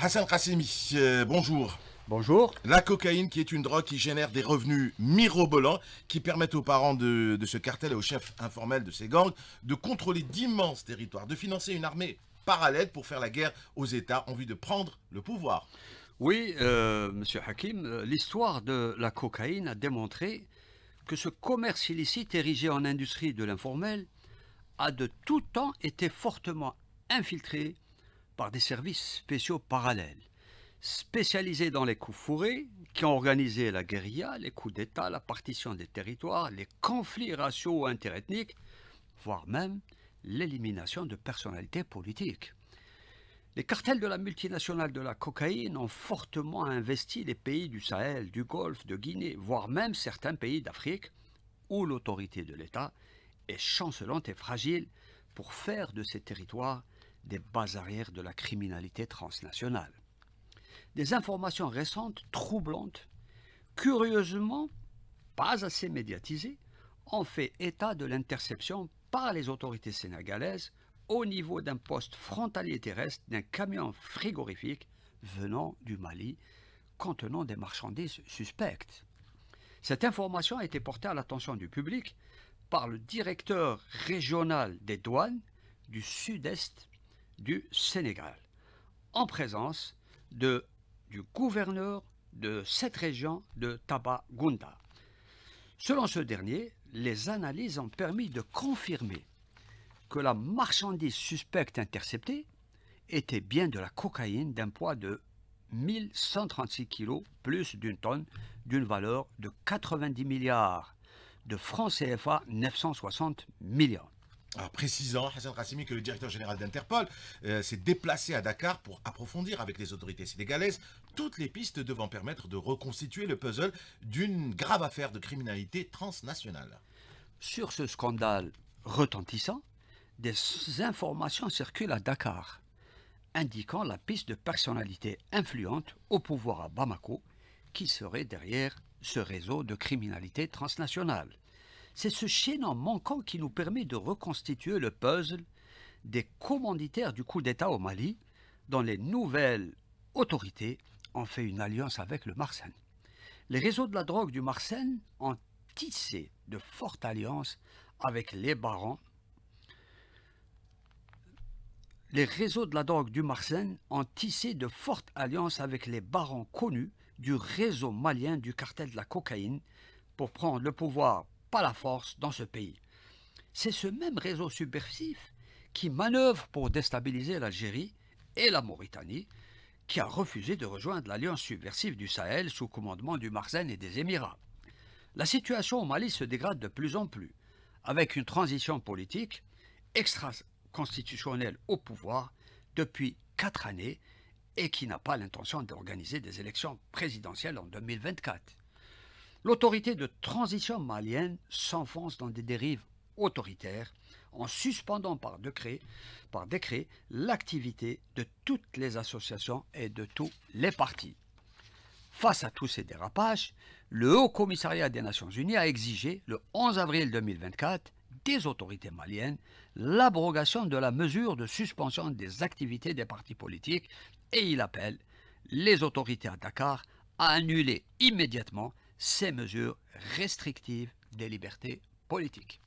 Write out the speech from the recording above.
Hassan Kassimi, euh, bonjour. Bonjour. La cocaïne qui est une drogue qui génère des revenus mirobolants qui permettent aux parents de, ce cartel et aux chefs informels de ces gangs de contrôler d'immenses territoires, de financer une armée parallèle pour faire la guerre aux États en vue de prendre le pouvoir. Oui, euh, Monsieur Hakim, euh, l'histoire de la cocaïne a démontré que ce commerce illicite érigé en industrie de l'informel a de tout temps été fortement infiltré par des services spéciaux parallèles, spécialisés dans les coups fourrés, qui ont organisé la guérilla, les coups d'État, la partition des territoires, les conflits raciaux interethniques, voire même l'élimination de personnalités politiques. Les cartels de la multinationale de la cocaïne ont fortement investi les pays du Sahel, du Golfe, de Guinée, voire même certains pays d'Afrique, où l'autorité de l'État est chancelante et fragile pour faire de ces territoires des bases arrières de la criminalité transnationale. Des informations récentes, troublantes, curieusement pas assez médiatisées, ont fait état de l'interception par les autorités sénégalaises au niveau d'un poste frontalier terrestre d'un camion frigorifique venant du Mali contenant des marchandises suspectes. Cette information a été portée à l'attention du public par le directeur régional des douanes du sud-est du Sénégal, en présence de, du gouverneur de cette région de Tabagunda. Selon ce dernier, les analyses ont permis de confirmer que la marchandise suspecte interceptée était bien de la cocaïne d'un poids de 1136 kg plus d'une tonne d'une valeur de 90 milliards de francs CFA 960 millions. Alors, précisant, Hassan Rassimi, que le directeur général d'Interpol euh, s'est déplacé à Dakar pour approfondir avec les autorités sénégalaises toutes les pistes devant permettre de reconstituer le puzzle d'une grave affaire de criminalité transnationale. Sur ce scandale retentissant, des informations circulent à Dakar, indiquant la piste de personnalités influentes au pouvoir à Bamako qui serait derrière ce réseau de criminalité transnationale. C'est ce chaînon manquant qui nous permet de reconstituer le puzzle des commanditaires du coup d'État au Mali, dont les nouvelles autorités ont fait une alliance avec le Marsen. Les réseaux de la drogue du Marsen ont tissé de fortes alliances avec les barons. Les réseaux de la drogue du Marsen ont tissé de fortes alliances avec les barons connus du réseau malien du cartel de la cocaïne pour prendre le pouvoir pas la force dans ce pays. C'est ce même réseau subversif qui manœuvre pour déstabiliser l'Algérie et la Mauritanie, qui a refusé de rejoindre l'alliance subversive du Sahel sous commandement du Marzen et des Émirats. La situation au Mali se dégrade de plus en plus, avec une transition politique extra-constitutionnelle au pouvoir depuis quatre années et qui n'a pas l'intention d'organiser des élections présidentielles en 2024. L'autorité de transition malienne s'enfonce dans des dérives autoritaires en suspendant par décret, l'activité de toutes les associations et de tous les partis. Face à tous ces dérapages, le Haut Commissariat des Nations Unies a exigé le 11 avril 2024 des autorités maliennes l'abrogation de la mesure de suspension des activités des partis politiques et il appelle les autorités à Dakar à annuler immédiatement ces mesures restrictives des libertés politiques.